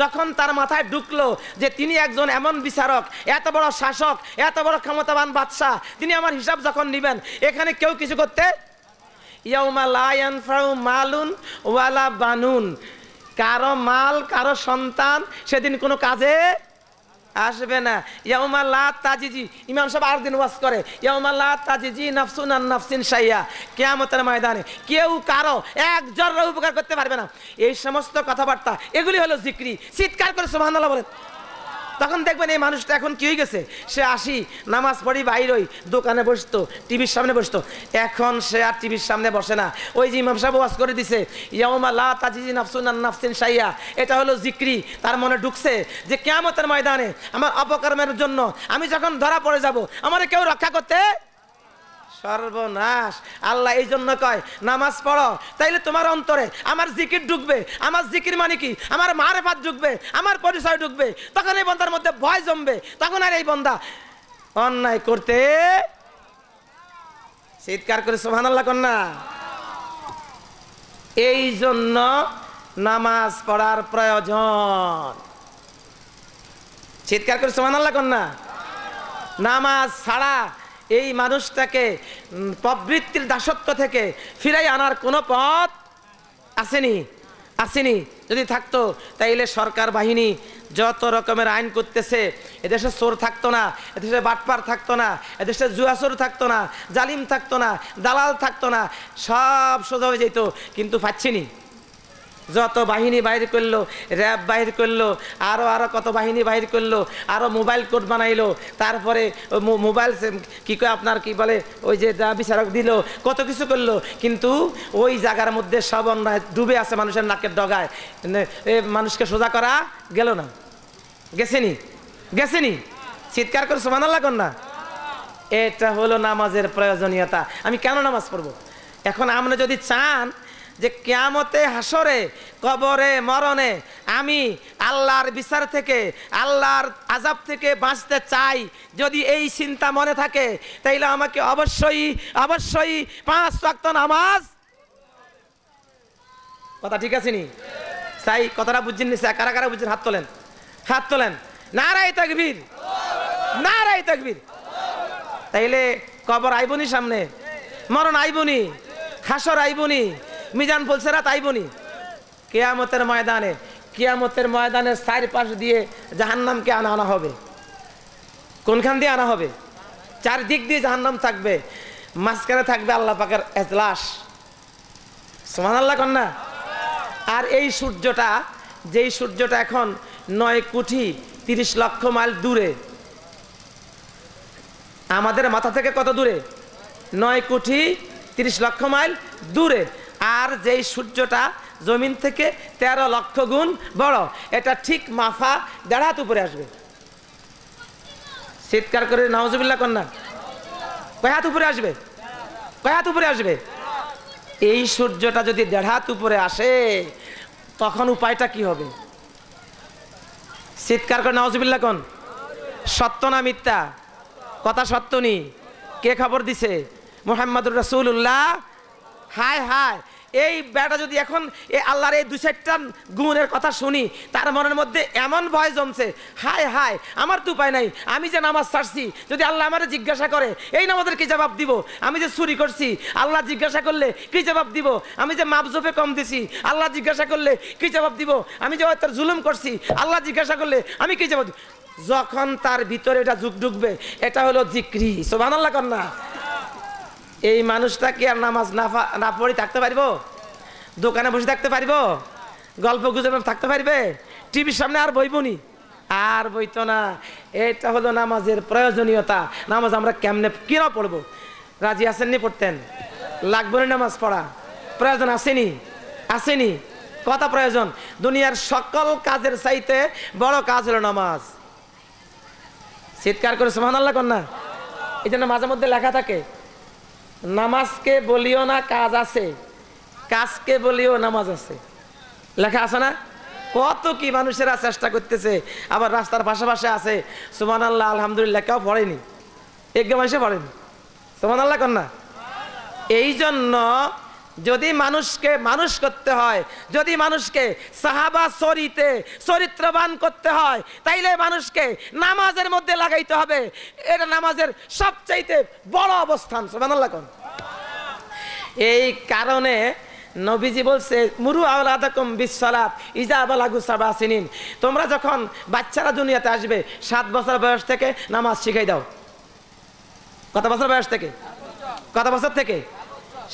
যখন তার মাথায় ঢুকলো যে তিনি একজন এমন বিচারক এত বড় শাসক এত বড় ক্ষমতাবান বাদশাহ তিনি আমার হিসাব যখন নিবেন এখানে কেউ কিছু করতে ফ্রাউ মালুন ওয়ালা বানুন কারো মাল কারো সন্তান সেদিন কোনো কাজে আসবে না ইয়াউমা লা তাজিজি ইমাম সাহেব আর দিন ওয়াজ করে ইয়াউমা লা তাজিজি নাফসুন আন নাফসিন সাইয়া কিয়ামতের ময়দানে কেউ কারো এক জর্র উপকার করতে পারবে না এই সমস্ত কথাবার্তা এগুলি হলো জিক্রি চিৎকার করে সুবহানাল্লাহ বলেন তখন দেখবেন এই মানুষটা এখন কি হয়ে গেছে সে আসি নামাজ পড়ি বাইরই দোকানে বসতো টিভির সামনে বসতো এখন সে আর টিভির সামনে বসে না ওই যে ইমাম সাহেব ওয়াজ করে দিছে ইয়ামা লা তাজিজি নাফসুন নাফসিন সাইয়া এটা হলো জিক্রি তার মনে ঢুকছে যে কেমতের ময়দানে আমার অপকর্মের জন্য আমি যখন ধরা পড়ে যাব আমার কেউ রক্ষা করতে সর্বনাশ আল্লাহ এই জন্য কয় নামাজ পড়ো তাইলে তোমার অন্তরে আমার জিকির ঢুকবে আমার জিকির মানে কি আমার মারে ভাত ঢুকবে আমার পরিচয় ঢুকবে তখন এই বন্দার মধ্যে ভয় জমবে তখন আর এই বন্দা অন্যায় করতে চিৎকার করে সোহান আল্লাহ কন্যা এই জন্য নামাজ পড়ার প্রয়োজন চিৎকার করে সোহান আল্লাহ কন্যা নামাজ ছাড়া এই মানুষটাকে প্রবৃত্তির দাসত্ব থেকে ফিরাই আনার কোনো পথ আসেনি আসেনি যদি থাকতো তাইলে সরকার বাহিনী যত রকমের আইন করতেছে এদেশে চোর থাকতো না এদেশে বাটপার থাকতো না এদেশে জুয়াচোর থাকতো না জালিম থাকতো না দালাল থাকতো না সব সোজা হয়ে যেত কিন্তু পাচ্ছিনি যত বাহিনী বাহির করলো র্যাব বাহির করলো আরও আরও কত বাহিনী বাহির করলো আরও মোবাইল কোড বানাইলো তারপরে মোবাইল কী করে আপনার কি বলে ওই যে বিচারক দিল কত কিছু করলো কিন্তু ওই জায়গার মধ্যে সব অন্যায় ডুবে আছে মানুষের নাকের ডগায় এ মানুষকে সোজা করা গেল না গেছেনি গেছেনি চিৎকার করে সমান লাগন না এটা হলো নামাজের প্রয়োজনীয়তা আমি কেন নামাজ পড়বো এখন আমরা যদি চান যে কেয়ামতে হাসরে কবরে মরণে আমি আল্লাহর বিচার থেকে আল্লাহর আজাব থেকে বাঁচতে চাই যদি এই চিন্তা মনে থাকে তাইলে আমাকে অবশ্যই অবশ্যই পাঁচ রক্ত নামাজ কথা ঠিক আছে নি তাই কথাটা বুঝছেন নি কারা কারা বুঝছেন হাত তোলেন হাত তোলেন নারাই তাকবীর নারাই তাকবীর তাইলে কবর আইবনি সামনে মরণ আইবনি হাসর আইবনি মিজান বলছে না তাই বনি কেয়ামতের ময়দানে কেয়ামতের ময়দানের চারপাশ দিয়ে জাহান্নামকে আনা আনা হবে কোনখান দিয়ে আনা হবে চারদিক দিয়ে জাহান্নাম থাকবে মাঝখানে থাকবে আল্লাহ পাকের এজলাস সোমান আল্লাহ কন্যা আর এই সূর্যটা যেই সূর্যটা এখন নয় কোটি তিরিশ লক্ষ মাইল দূরে আমাদের মাথা থেকে কত দূরে নয় কোটি তিরিশ লক্ষ মাইল দূরে আর যেই সূর্যটা জমিন থেকে ১৩ লক্ষ গুণ বড় এটা ঠিক মাফা দেড় হাত উপরে আসবে চিৎকার করে নওয়াজবিল্লা কন্যা কয় হাত উপরে আসবে কয় হাত উপরে আসবে এই সূর্যটা যদি দেড় হাত উপরে আসে তখন উপায়টা কি হবে চিৎকার করে নওয়াজবিল্লা কন সত্য না মিথ্যা কথা সত্য নি কে খবর দিছে মোহাম্মদুর রসুল্লাহ হায় হায় এই বেটা যদি এখন এই আল্লাহর এই দু চারটা গুণের কথা শুনি তার মনের মধ্যে এমন ভয় জমছে হায় হায় আমার তো উপায় নাই আমি যে নামাজ ছাড়ছি যদি আল্লাহ আমার জিজ্ঞাসা করে এই নামাজের কী জবাব দিব আমি যে চুরি করছি আল্লাহ জিজ্ঞাসা করলে কী জবাব দিব আমি যে মাপজোপে কম দিছি আল্লাহ জিজ্ঞাসা করলে কী জবাব দিব আমি যে তার জুলুম করছি আল্লাহ জিজ্ঞাসা করলে আমি কী জবাব যখন তার ভিতরে এটা যুগ ঢুকবে এটা হলো জিক্রি সোভান আল্লাহ কন্যা এই মানুষটা কি আর নামাজ না না পড়ে থাকতে পারিব দোকানে বসে থাকতে পারিব গল্প গুজব থাকতে পারবে টিভির সামনে আর বইব নি আর বইতো না এটা হলো নামাজের প্রয়োজনীয়তা নামাজ আমরা কেমনে কেন পড়বো রাজি আসেননি পড়তেন লাগবে না নামাজ পড়া প্রয়োজন আসেনি আসেনি কথা প্রয়োজন দুনিয়ার সকল কাজের চাইতে বড় কাজ হলো নামাজ চিৎকার করে সোহান আল্লাহ কন্যা এই জন্য মাঝে মধ্যে লেখা থাকে নামাজকে বলিও না কাজ আছে কাজকে বলিও নামাজ আছে লেখা আছে না কত কি মানুষেরা চেষ্টা করতেছে আবার রাস্তার পাশাপাশি আছে সুমান আল্লাহ আলহামদুলিল্লাহ কেউ পড়েনি এক মানুষে পড়েনি সুমান আল্লাহ কন্যা এই জন্য যদি মানুষকে মানুষ করতে হয় যদি মানুষকে সাহাবা সরিতে চরিত্রবান করতে হয় তাইলে মানুষকে নামাজের মধ্যে লাগাইতে হবে এটা নামাজের সবচাইতে বড় অবস্থান সুবানাল্লাহ এই কারণে নবীজি বলছে মুরু আওলাদাকুম বিশ্বরাত ইজা আবাল সাবা সিনিন তোমরা যখন বাচ্চারা দুনিয়াতে আসবে সাত বছর বয়স থেকে নামাজ শিখাই দাও কত বছর বয়স থেকে কত বছর থেকে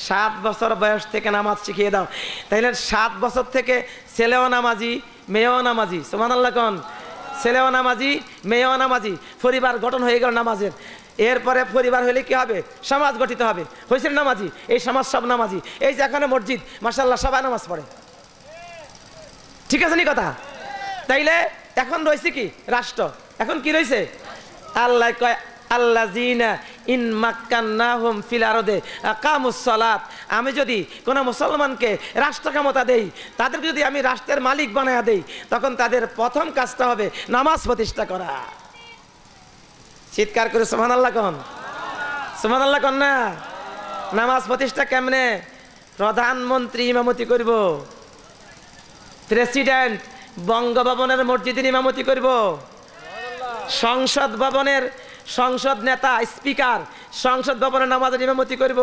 সাত বছর বয়স থেকে নামাজ শিখিয়ে দাও তাইলে সাত বছর থেকে ছেলেও নামাজি মেয়েও নামাজি সোমান আল্লাহ কন ছেলেও নামাজি মেয়েও নামাজি পরিবার গঠন হয়ে গেল নামাজের এরপরে পরিবার হলে কি হবে সমাজ গঠিত হবে হয়েছিল নামাজি এই সমাজ সব নামাজি এই যে এখানে মসজিদ মাসাল্লাহ সবাই নামাজ পড়ে ঠিক আছে নি কথা তাইলে এখন রয়েছে কি রাষ্ট্র এখন কি রয়েছে আল্লাহ কয় আল্লাহ জিনা ইন মাক্কান্নাহুম ফিল আরদে কামুসলাত আমি যদি কোনো মুসলমানকে রাষ্ট্র ক্ষমতা দেই তাদেরকে যদি আমি রাষ্ট্রের মালিক বানায়া দেই তখন তাদের প্রথম কাজটা হবে নামাজ প্রতিষ্ঠা করা চিৎকার করে সোহান আল্লাহ কন সোহান আল্লাহ কন না নামাজ প্রতিষ্ঠা কেমনে প্রধানমন্ত্রী ইমামতি করব প্রেসিডেন্ট বঙ্গভবনের মসজিদের ইমামতি করব সংসদ ভবনের সংসদ নেতা স্পিকার সংসদ ভবনে নামাজের ইমামতি করব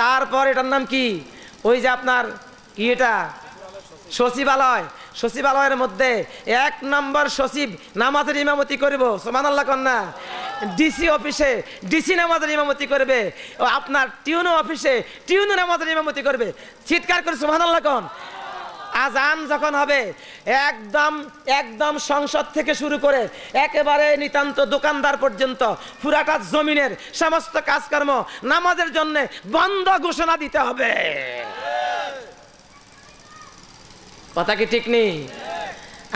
তারপর এটার নাম কি ওই যে আপনার কি এটা সচিবালয় সচিবালয়ের মধ্যে এক নম্বর সচিব নামাজের ইমামতি করব আল্লাহ কন্যা ডিসি অফিসে ডিসি নামাজের ইমামতি করবে আপনার টিউনো অফিসে টিউনো নামাজের ইমামতি করবে চিৎকার করে আল্লাহ কন আজান যখন হবে একদম একদম সংসদ থেকে শুরু করে একেবারে নিতান্ত দোকানদার পর্যন্ত পুরাটা জমিনের সমস্ত কাজকর্ম নামাজের জন্য বন্ধ ঘোষণা দিতে হবে কথা কি ঠিক নেই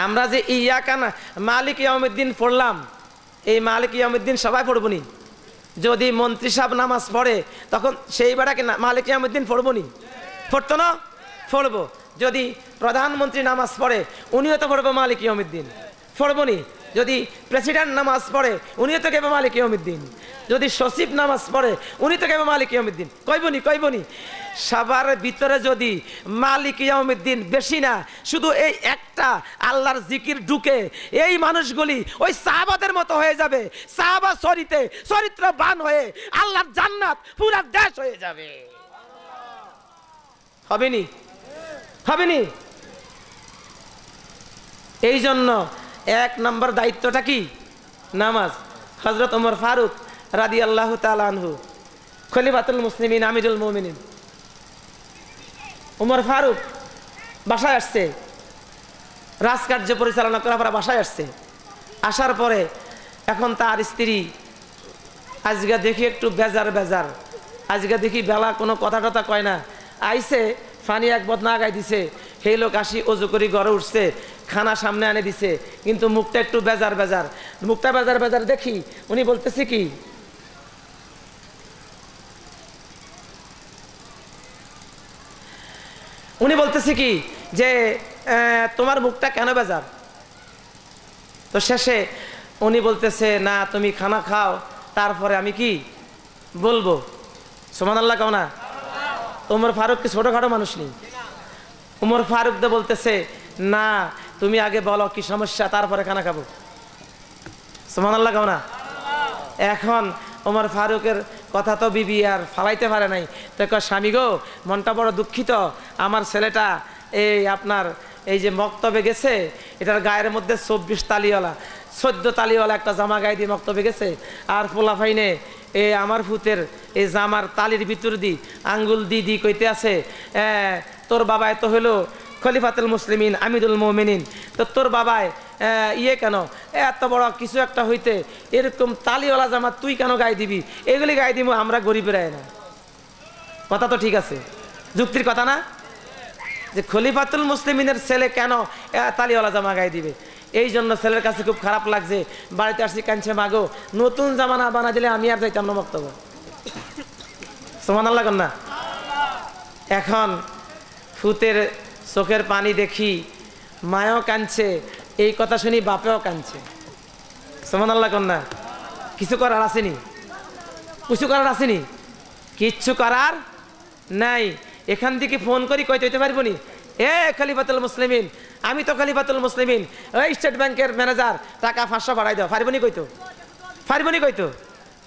আমরা যে ইয়াকান মালিক ইয়ামুদ্দিন পড়লাম এই মালিক ইয়ামুদ্দিন সবাই পড়বনি যদি মন্ত্রী সাহেব নামাজ পড়ে তখন সেই বেড়াকে মালিক ইয়ামুদ্দিন পড়বনি পড়তো না পড়বো যদি প্রধানমন্ত্রী নামাজ পড়ে উনিও তো পড়বে মালিক ইয়মিদ্দিন ফরবনি যদি প্রেসিডেন্ট নামাজ পড়ে উনিও তো কেবে মালিক ইয়মিদ্দিন যদি সচিব নামাজ পড়ে উনি তো কেবে মালিক ইয়মিদ্দিন কইবনি কইবনি সবার ভিতরে যদি মালিক ইয়মিদ্দিন বেশি না শুধু এই একটা আল্লাহর জিকির ঢুকে এই মানুষগুলি ওই সাহাবাদের মতো হয়ে যাবে সাহাবা চরিতে বান হয়ে আল্লাহর জান্নাত পুরা দেশ হয়ে যাবে হবেনি হবেনি এই জন্য এক নম্বর দায়িত্বটা কি নামাজ হজরত ওমর ফারুক রাদি আল্লাহ তালহু খলিবাতুল মুসলিম আমিরুল মোমিন ওমর ফারুক বাসায় আসছে রাজকার্য পরিচালনা করার পরে বাসায় আসছে আসার পরে এখন তার স্ত্রী আজকে দেখি একটু বেজার বেজার আজকে দেখি বেলা কোনো কথা কথা কয় না আইসে ফানি এক বদ না দিছে সেই লোক আসি অজু করি গড়ে উঠছে খানা সামনে আনে দিছে কিন্তু মুখটা একটু বেজার বেজার মুখটা বেজার বেজার দেখি উনি বলতেছে কি উনি বলতেছে কি যে তোমার মুখটা কেন বেজার তো শেষে উনি বলতেছে না তুমি খানা খাও তারপরে আমি কি বলবো সোমান আল্লাহ কাও না ওমর ফারুক কি ছোটোখাটো মানুষ নেই ওমর ফারুক দে বলতেছে না তুমি আগে বলো কি সমস্যা তারপরে খানা খাবো সমান আল্লাহ না এখন ওমর ফারুকের কথা তো বিবি আর ফালাইতে পারে নাই তো স্বামী গো মনটা বড় দুঃখিত আমার ছেলেটা এই আপনার এই যে মক্তবে গেছে এটার গায়ের মধ্যে চব্বিশ তালিওয়ালা চোদ্দ তালিওয়ালা একটা জামা গায়ে দিয়ে মক্তবে গেছে আর পোলাফাইনে এ আমার ফুতের এ জামার তালির ভিতর দি আঙ্গুল দি দি কইতে আছে তোর বাবা এত হলো খলিফাতুল মুসলিমিন আমিদুল মোমিনিন তো তোর বাবায় ইয়ে কেন এত বড় কিছু একটা হইতে এরকম তালিওয়ালা জামা তুই কেন গাই দিবি এগুলি গাই দিব আমরা গরিব রায় না কথা তো ঠিক আছে যুক্তির কথা না যে খলিফাতুল মুসলিমিনের ছেলে কেন তালিওয়ালা জামা গাই দিবে এই জন্য ছেলের কাছে খুব খারাপ লাগছে বাড়িতে আসছি কাঁদছে মাগো নতুন জামানা বানা দিলে আমি আর যাইতাম না বক্তব্য সমান আল্লাহ না এখন ফুতের চোখের পানি দেখি মায়ও কাঁদছে এই কথা শুনি বাপেও কাঁদছে সমান আল্লাহ না কিছু করার আসেনি কিছু করার আসেনি কিচ্ছু করার নাই এখান থেকে ফোন করি কইতে হইতে পারবো নি এ খালিফাতুল মুসলিমিন আমি তো খালিফাতুল মুসলিমিন ওই স্টেট ব্যাংকের ম্যানেজার টাকা ফাঁসা বাড়াই দাও পারবনি কইতো ফারিবনি কইতো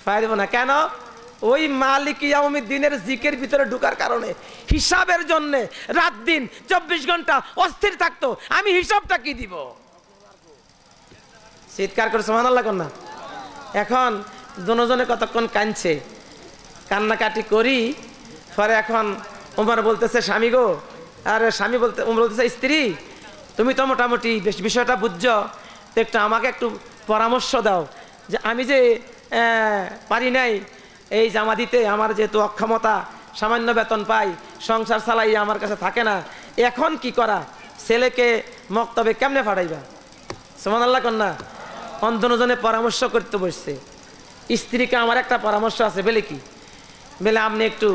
ফারিব না কেন ওই মালিক ইয়ামি দিনের জিকের ভিতরে ঢুকার কারণে হিসাবের জন্য রাত দিন চব্বিশ ঘন্টা অস্থির থাকতো আমি হিসাবটা কি দিব চিৎকার করে সমান আল্লাহ না এখন দুজনে কতক্ষণ কাঁদছে কান্নাকাটি করি পরে এখন ওমর বলতেছে স্বামী গো আর স্বামী বলতে ওমর বলতেছে স্ত্রী তুমি তো মোটামুটি বিষয়টা বুঝছো তো একটু আমাকে একটু পরামর্শ দাও যে আমি যে পারি নাই এই জামা দিতে আমার যেহেতু অক্ষমতা সামান্য বেতন পাই সংসার চালাই আমার কাছে থাকে না এখন কি করা ছেলেকে মক্তবে কেমনে ফাটাইবা সমান আল্লাহ কন্যা অন্ধনজনে পরামর্শ করতে বসছে স্ত্রীকে আমার একটা পরামর্শ আছে বেলে কি বেলে আপনি একটু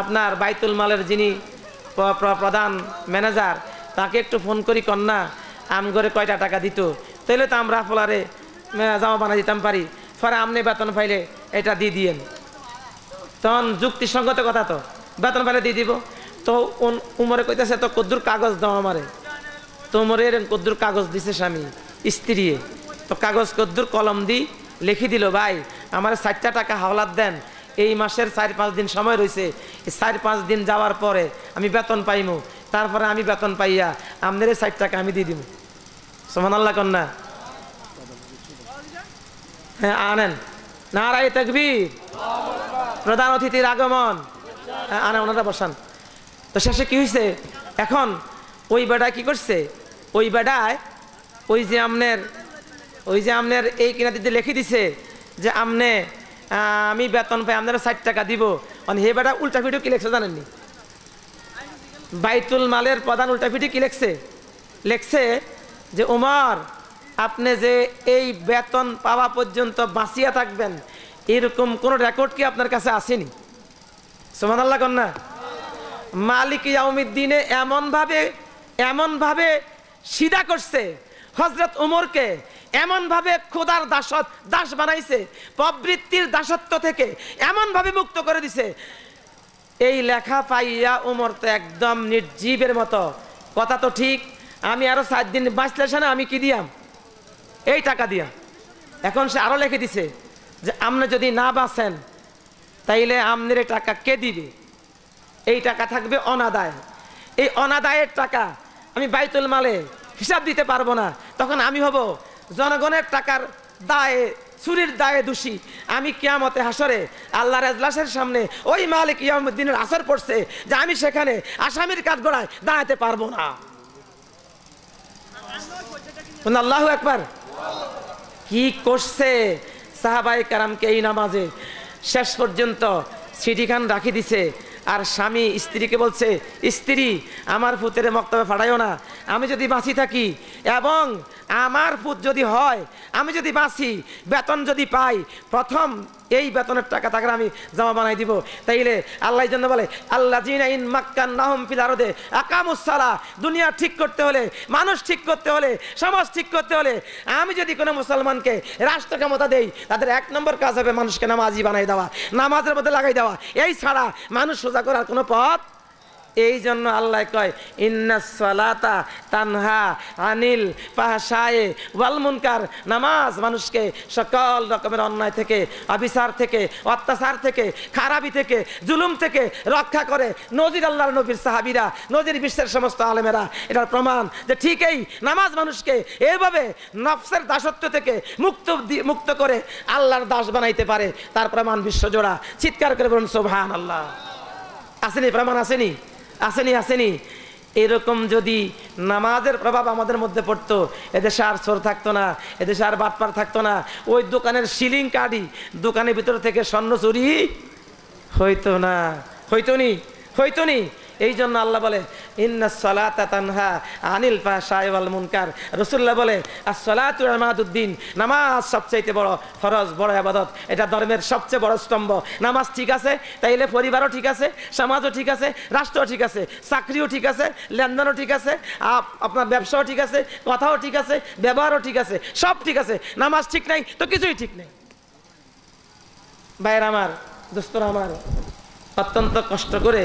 আপনার বাইতুল মালের যিনি প্রধান ম্যানেজার তাকে একটু ফোন করি কন্যা আম ঘরে কয়টা টাকা দিত তাইলে তো আমরা ফলারে জামা বানা দিতাম পারি ফলে আমনে বেতন পাইলে এটা দিয়ে দিয়েন তখন যুক্তিসঙ্গত কথা তো বেতন পাইলে দিয়ে দিব তো উমরে কইতেছে তো কদ্দুর কাগজ দাও আমারে তো উমরে এরকম কদ্দুর কাগজ দিছে স্বামী স্ত্রী তো কাগজ কদ্দুর কলম দি লিখি দিল ভাই আমার চারটা টাকা হাওলাত দেন এই মাসের চার পাঁচ দিন সময় রয়েছে চার পাঁচ দিন যাওয়ার পরে আমি বেতন পাইমো তারপরে আমি বেতন পাইয়া আপনার এই ষাট টাকা আমি দিয়ে দিব সোমান আল্লাহ কন্যা হ্যাঁ আনেন নারায় তকবীর প্রধান অতিথির আগমন হ্যাঁ, আনে ওনারা বসান তো শেষে কি হয়েছে এখন ওই বেটা কি করছে ওই বেটায় ওই যে আমনের ওই যে আমনের এই দিদি লিখে দিছে যে আমনে আমি বেতন পাই আপনারা ষাট টাকা দিব অন মানে হে বেটা উল্টা ভিডিও কি লেখছে জানেননি বাইতুল মালের প্রধান উল্টাপিটি কি লেখছে লেখছে যে উমর আপনি যে এই বেতন পাওয়া পর্যন্ত বাঁচিয়া থাকবেন এরকম কোনো রেকর্ড কি আপনার কাছে আসেনি সোমান আল্লাহ কন্যা মালিক ইয়াউমিদ্দিনে এমনভাবে এমনভাবে সিদা করছে হজরত উমরকে এমনভাবে খোদার দাসত দাস বানাইছে প্রবৃত্তির দাসত্ব থেকে এমনভাবে মুক্ত করে দিছে এই লেখা পাইয়া ওমর তো একদম নির্জীবের মতো কথা তো ঠিক আমি আরও সাত দিন বাঁচলে না আমি কি দিয়াম এই টাকা দিয়া এখন সে আরও লিখে দিছে যে আপনি যদি না বাঁচেন তাইলে আমনের টাকা কে দিবে এই টাকা থাকবে অনাদায় এই অনাদায়ের টাকা আমি বাইতুল মালে হিসাব দিতে পারবো না তখন আমি হব জনগণের টাকার দায় চুরির দায়ে দোষী আমি কেয়ামতে হাসরে আল্লাহর এজলাসের সামনে ওই মালিক ইয়ামুদ্দিনের আসর পড়ছে যে আমি সেখানে আসামির কাজ গড়ায় দাঁড়াতে পারবো না আল্লাহ একবার কি করছে সাহাবাই কারামকে এই নামাজে শেষ পর্যন্ত সিটিখান রাখি দিছে আর স্বামী স্ত্রীকে বলছে স্ত্রী আমার পুতের মক্তবে ফাটাইও না আমি যদি বাঁচি থাকি এবং আমার পুত যদি হয় আমি যদি বাঁচি বেতন যদি পাই প্রথম এই বেতনের টাকা তাকে আমি জামা বানাই দিব তাইলে আল্লাহ জন্য বলে আল্লাহ জিনা ইন মাক্কান নাহম পিলারদে আকামুসালা দুনিয়া ঠিক করতে হলে মানুষ ঠিক করতে হলে সমাজ ঠিক করতে হলে আমি যদি কোনো মুসলমানকে রাষ্ট্র ক্ষমতা দেই তাদের এক নম্বর কাজ হবে মানুষকে নামাজি বানাই দেওয়া নামাজের মধ্যে লাগাই দেওয়া এই ছাড়া মানুষ সোজা করার কোনো পথ এই জন্য আল্লাহ কয় ইন্নাসলাতা তানহা আনিল পাহাশায়ে ওয়ালমুনকার নামাজ মানুষকে সকল রকমের অন্যায় থেকে অবিচার থেকে অত্যাচার থেকে খারাপি থেকে জুলুম থেকে রক্ষা করে নজির আল্লাহর নবীর সাহাবিরা নজির বিশ্বের সমস্ত আলেমেরা এটার প্রমাণ যে ঠিকই নামাজ মানুষকে এভাবে নফসের দাসত্ব থেকে মুক্ত মুক্ত করে আল্লাহর দাস বানাইতে পারে তার প্রমাণ বিশ্বজোড়া চিৎকার করে বলুন সোভান আল্লাহ আসেনি প্রমাণ আসেনি আসেনি আসেনি এরকম যদি নামাজের প্রভাব আমাদের মধ্যে পড়তো এদেশে আর সোর থাকতো না এদেশে আর বাটপার থাকতো না ওই দোকানের সিলিং কাটি দোকানের ভিতর থেকে স্বর্ণ চুরি হইতো না হইতো নি হইতো নি এই জন্য আল্লাহ বলে ইন্না সলাতা তানহা আনিল ফা সাহেবাল মুনকার রসুল্লাহ বলে আর আমাদুদ্দিন নামাজ সবচাইতে বড় ফরজ বড় আবাদত এটা ধর্মের সবচেয়ে বড় স্তম্ভ নামাজ ঠিক আছে তাইলে পরিবারও ঠিক আছে সমাজও ঠিক আছে রাষ্ট্রও ঠিক আছে চাকরিও ঠিক আছে লেনদেনও ঠিক আছে আপনার ব্যবসাও ঠিক আছে কথাও ঠিক আছে ব্যবহারও ঠিক আছে সব ঠিক আছে নামাজ ঠিক নাই তো কিছুই ঠিক নেই বাইর আমার দোস্তরা আমার অত্যন্ত কষ্ট করে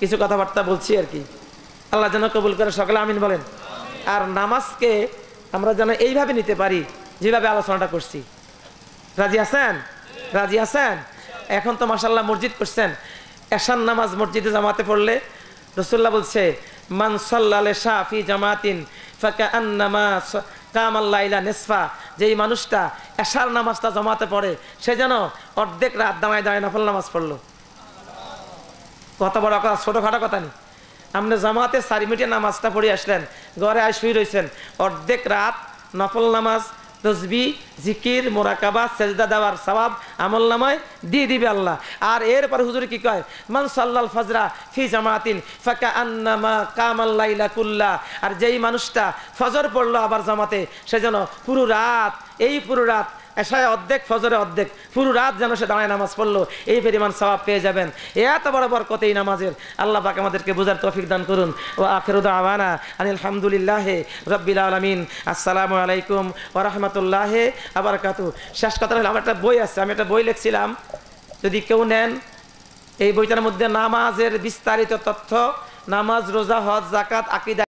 কিছু কথাবার্তা বলছি আর কি আল্লাহ যেন কবুল করে সকলে আমিন বলেন আর নামাজকে আমরা যেন এইভাবে নিতে পারি যেভাবে আলোচনাটা করছি রাজি আছেন রাজি আছেন এখন তো মাসাল্লাহ মসজিদ করছেন এসান নামাজ মসজিদে জামাতে পড়লে রসুল্লাহ বলছে মান সাল্লালে শাহি জামাতিন নেসফা যেই মানুষটা এসার নামাজটা জমাতে পড়ে সে যেন অর্ধেক রাত দাঁড়ায় দাঁড়ায় নফল নামাজ পড়লো কথা বড় কথা ছোটোখাটো কথা নেই আপনি জামাতে চারি মিটিয়ে নামাজটা পড়ে আসলেন ঘরে আসুই রয়েছেন অর্ধেক রাত নফল নামাজ তসবি জিকির মোরাকাবা সেজদা দেওয়ার সবাব আমল নামায় দিয়ে দিবে আল্লাহ আর এরপর হুজুর কি কয় মান সাল্লাল ফজরা ফি জামাতিন ফাঁকা আন্নামা কামাল্লাইলা কুল্লা আর যেই মানুষটা ফজর পড়লো আবার জামাতে সে যেন পুরো রাত এই পুরো রাত এসায় অর্ধেক ফজরে অর্ধেক পুরো রাত যেন সে দাঁড়ায় নামাজ পড়লো এই পরিমাণ স্বভাব পেয়ে যাবেন এত বড় বড় কত এই নামাজের আল্লাহ পাক আমাদেরকে বোঝার তফিক দান করুন ও আখেরুদ আওয়ানা আলহামদুলিল্লাহ রব্বিল আলমিন আসসালামু আলাইকুম ও রহমতুল্লাহ আবার কাতু শেষ কথা হলো আমার একটা বই আছে আমি একটা বই লিখছিলাম যদি কেউ নেন এই বইটার মধ্যে নামাজের বিস্তারিত তথ্য নামাজ রোজা হজ জাকাত আকিদা